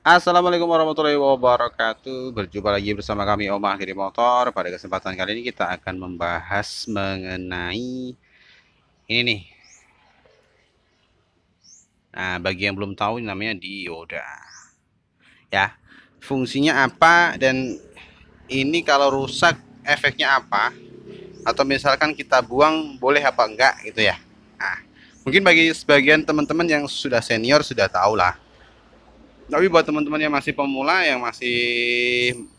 Assalamualaikum warahmatullahi wabarakatuh Berjumpa lagi bersama kami Om Akhiri Motor Pada kesempatan kali ini kita akan membahas mengenai Ini nih Nah bagi yang belum tahu ini namanya dioda Ya Fungsinya apa dan Ini kalau rusak efeknya apa Atau misalkan kita buang boleh apa enggak gitu ya Nah mungkin bagi sebagian teman-teman yang sudah senior sudah tahu lah tapi buat teman-teman yang masih pemula yang masih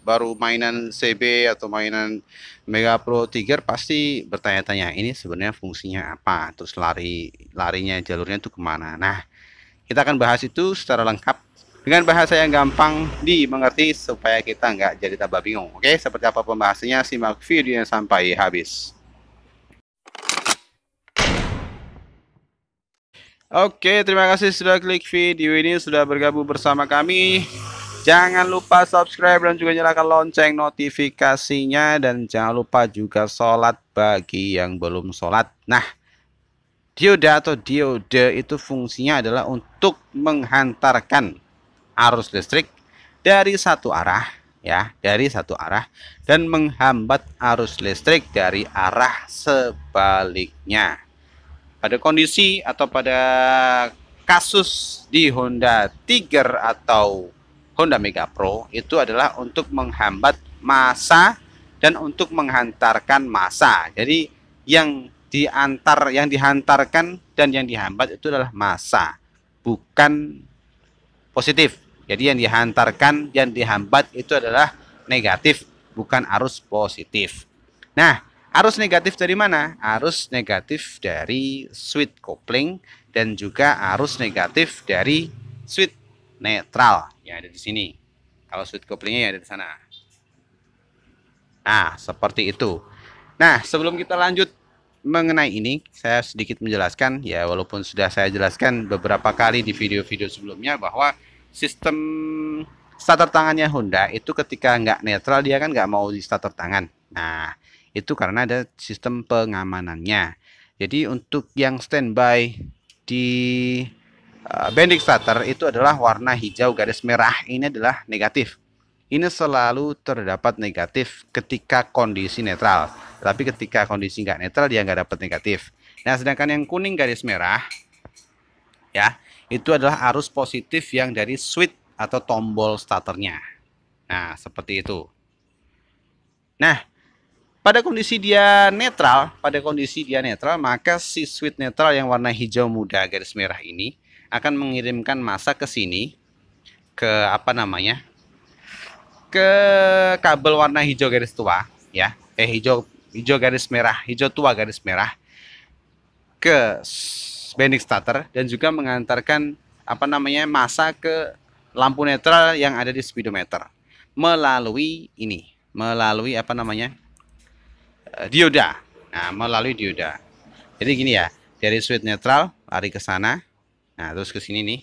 baru mainan CB atau mainan Mega Pro Tiger pasti bertanya-tanya ini sebenarnya fungsinya apa terus lari larinya jalurnya itu kemana nah kita akan bahas itu secara lengkap dengan bahasa yang gampang dimengerti supaya kita nggak jadi tambah bingung oke seperti apa pembahasannya simak video yang sampai habis Oke, terima kasih sudah klik video ini, sudah bergabung bersama kami. Jangan lupa subscribe dan juga nyalakan lonceng notifikasinya dan jangan lupa juga sholat bagi yang belum sholat. Nah, dioda atau diode itu fungsinya adalah untuk menghantarkan arus listrik dari satu arah ya, dari satu arah dan menghambat arus listrik dari arah sebaliknya pada kondisi atau pada kasus di Honda Tiger atau Honda Mega Pro itu adalah untuk menghambat massa dan untuk menghantarkan massa. Jadi yang diantar yang dihantarkan dan yang dihambat itu adalah massa, bukan positif. Jadi yang dihantarkan yang dihambat itu adalah negatif, bukan arus positif. Nah, Arus negatif dari mana? Arus negatif dari switch kopling dan juga arus negatif dari switch netral yang ada di sini. Kalau switch koplingnya ya ada di sana. Nah, seperti itu. Nah, sebelum kita lanjut mengenai ini, saya sedikit menjelaskan ya walaupun sudah saya jelaskan beberapa kali di video-video sebelumnya bahwa sistem starter tangannya Honda itu ketika nggak netral dia kan nggak mau di starter tangan. Nah, itu karena ada sistem pengamanannya. Jadi untuk yang standby di uh, eh, bending starter itu adalah warna hijau garis merah ini adalah negatif. Ini selalu terdapat negatif ketika kondisi netral. Tapi ketika kondisi nggak netral dia nggak dapat negatif. Nah sedangkan yang kuning garis merah ya itu adalah arus positif yang dari switch atau tombol starternya. Nah seperti itu. Nah pada kondisi dia netral, pada kondisi dia netral, maka si switch netral yang warna hijau muda garis merah ini akan mengirimkan massa ke sini ke apa namanya? ke kabel warna hijau garis tua, ya. Eh hijau hijau garis merah, hijau tua garis merah ke bending starter dan juga mengantarkan apa namanya? massa ke lampu netral yang ada di speedometer melalui ini, melalui apa namanya? Eh, dioda. Nah, melalui dioda. Jadi gini ya, dari switch netral lari ke sana. Nah, terus ke sini nih.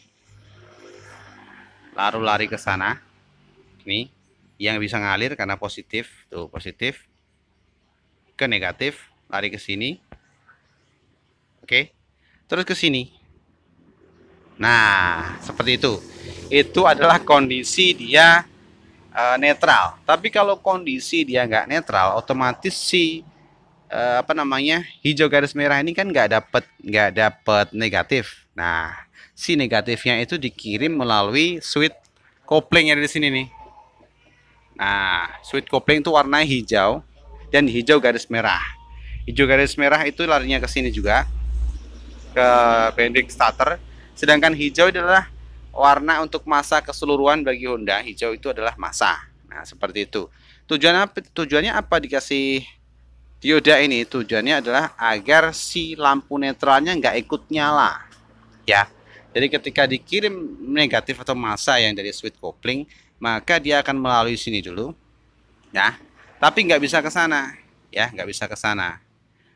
Lalu lari ke sana. Ini yang bisa ngalir karena positif, tuh positif ke negatif, lari ke sini. Oke. Terus ke sini. Nah, seperti itu. Itu adalah kondisi dia uh, netral. Tapi kalau kondisi dia nggak netral, otomatis si uh, apa namanya hijau garis merah ini kan nggak dapat nggak dapat negatif. Nah, si negatifnya itu dikirim melalui switch kopling yang ada di sini nih. Nah, switch kopling itu warna hijau dan hijau garis merah. Hijau garis merah itu larinya ke sini juga ke pending starter. Sedangkan hijau adalah warna untuk masa keseluruhan bagi Honda hijau itu adalah masa. Nah, seperti itu. Tujuan apa, tujuannya apa dikasih dioda ini? Tujuannya adalah agar si lampu netralnya nggak ikut nyala. Ya. Jadi ketika dikirim negatif atau masa yang dari switch kopling, maka dia akan melalui sini dulu. Ya. Tapi nggak bisa ke sana. Ya, nggak bisa ke sana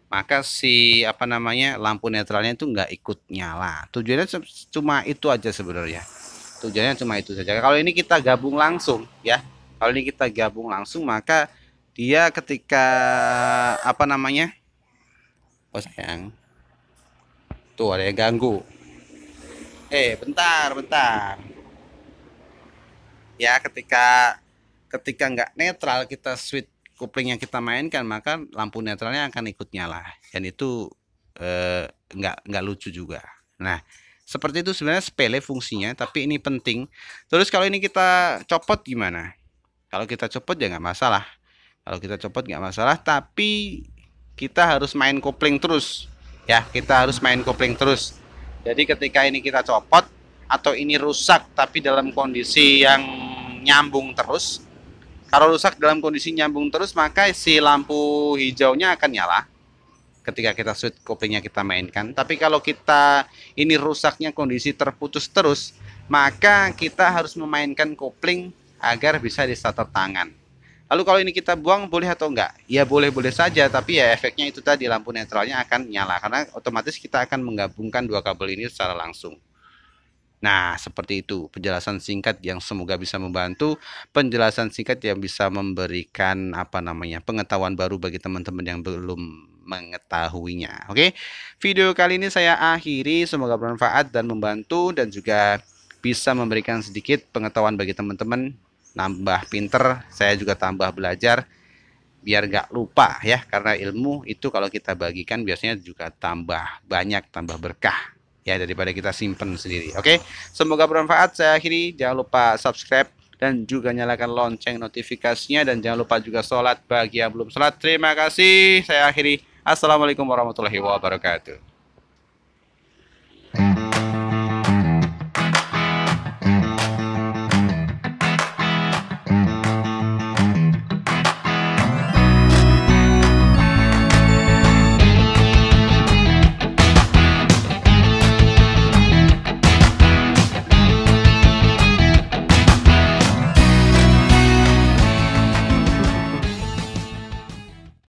maka si apa namanya lampu netralnya itu nggak ikut nyala tujuannya cuma itu aja sebenarnya tujuannya cuma itu saja kalau ini kita gabung langsung ya kalau ini kita gabung langsung maka dia ketika apa namanya oh sayang tuh ada yang ganggu eh bentar bentar ya ketika ketika nggak netral kita switch kopling yang kita mainkan maka lampu netralnya akan ikut nyala dan itu eh, nggak nggak lucu juga nah seperti itu sebenarnya sepele fungsinya tapi ini penting terus kalau ini kita copot gimana kalau kita copot ya nggak masalah kalau kita copot nggak masalah tapi kita harus main kopling terus ya kita harus main kopling terus jadi ketika ini kita copot atau ini rusak tapi dalam kondisi yang nyambung terus kalau rusak dalam kondisi nyambung terus, maka si lampu hijaunya akan nyala ketika kita switch koplingnya kita mainkan. Tapi kalau kita ini rusaknya kondisi terputus terus, maka kita harus memainkan kopling agar bisa di starter tangan. Lalu kalau ini kita buang boleh atau enggak? Ya boleh-boleh saja, tapi ya efeknya itu tadi lampu netralnya akan nyala karena otomatis kita akan menggabungkan dua kabel ini secara langsung. Nah, seperti itu penjelasan singkat yang semoga bisa membantu, penjelasan singkat yang bisa memberikan apa namanya pengetahuan baru bagi teman-teman yang belum mengetahuinya. Oke, video kali ini saya akhiri. Semoga bermanfaat dan membantu, dan juga bisa memberikan sedikit pengetahuan bagi teman-teman. Nambah pinter, saya juga tambah belajar biar gak lupa ya, karena ilmu itu kalau kita bagikan biasanya juga tambah banyak, tambah berkah ya daripada kita simpen sendiri. Oke, okay? semoga bermanfaat. Saya akhiri, jangan lupa subscribe dan juga nyalakan lonceng notifikasinya dan jangan lupa juga sholat bagi yang belum sholat. Terima kasih. Saya akhiri. Assalamualaikum warahmatullahi wabarakatuh.